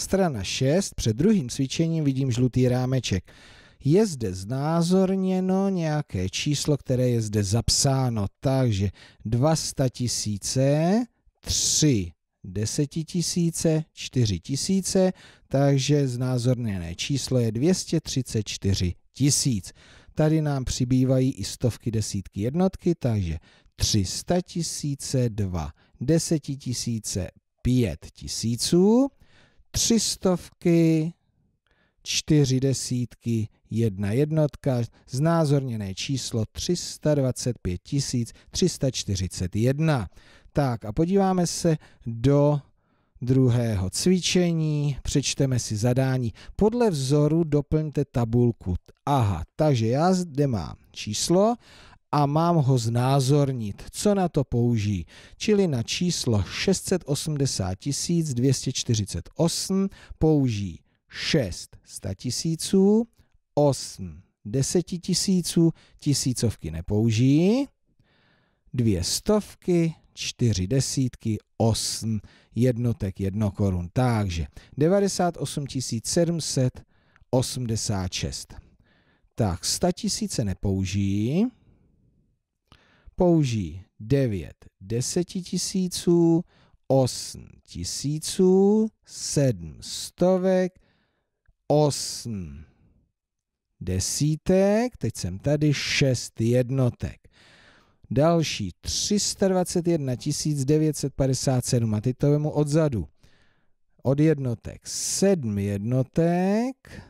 Strana 6, před druhým cvičením vidím žlutý rámeček. Je zde znázorněno nějaké číslo, které je zde zapsáno. Takže 200 tisíce, 3 desetitisíce, 4 tisíce, takže znázorněné číslo je 234 tisíc. Tady nám přibývají i stovky, desítky, jednotky, takže 300 tisíce, 2 desetitisíce, 5 tisíců třistovky, čtyři desítky, jedna jednotka, znázorněné číslo 325 341. Tak a podíváme se do druhého cvičení, přečteme si zadání. Podle vzoru doplňte tabulku. Aha, takže já zde mám číslo a mám ho znázornit, co na to použijí, čili na číslo 680 248 použijí 6 100 tisíců, 8 10 tisíců, tisícovky nepoužijí, dvě stovky, čtyři desítky, 8 jednotek, 1 korun. Takže 98 786. Tak 100 tisíce nepoužijí, použij 9 10 tisíců, 8 tisíců, 7 stovek, 8 desítek, teď jsem tady 6 jednotek. Další 321 957 a teď to vemu odzadu. Od jednotek 7 jednotek,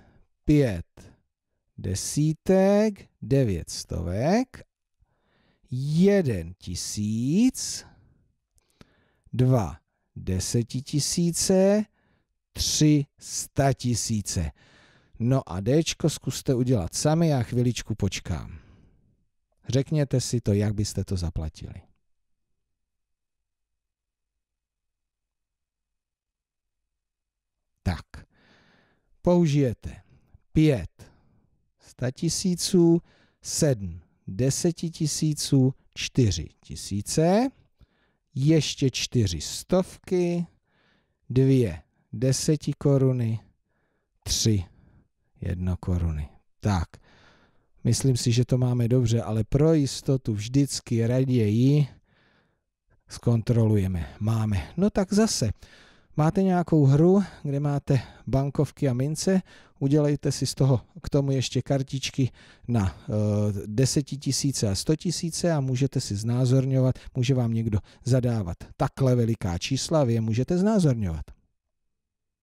5 desítek, 9 stovek jeden tisíc, dva desetitisíce, tři sta tisíce. No a D zkuste udělat sami, já chviličku počkám. Řekněte si to, jak byste to zaplatili. Tak, použijete pět tisíců sedm 10 tisíců čtyři tisíce, ještě čtyři stovky, dvě deseti koruny, tři jedno koruny. Tak, myslím si, že to máme dobře, ale pro jistotu vždycky raději zkontrolujeme. Máme. No tak zase Máte nějakou hru, kde máte bankovky a mince, udělejte si z toho k tomu ještě kartičky na e, eh, tisíce a tisíce a můžete si znázorňovat, může vám někdo zadávat takhle veliká čísla, vy je můžete znázorňovat.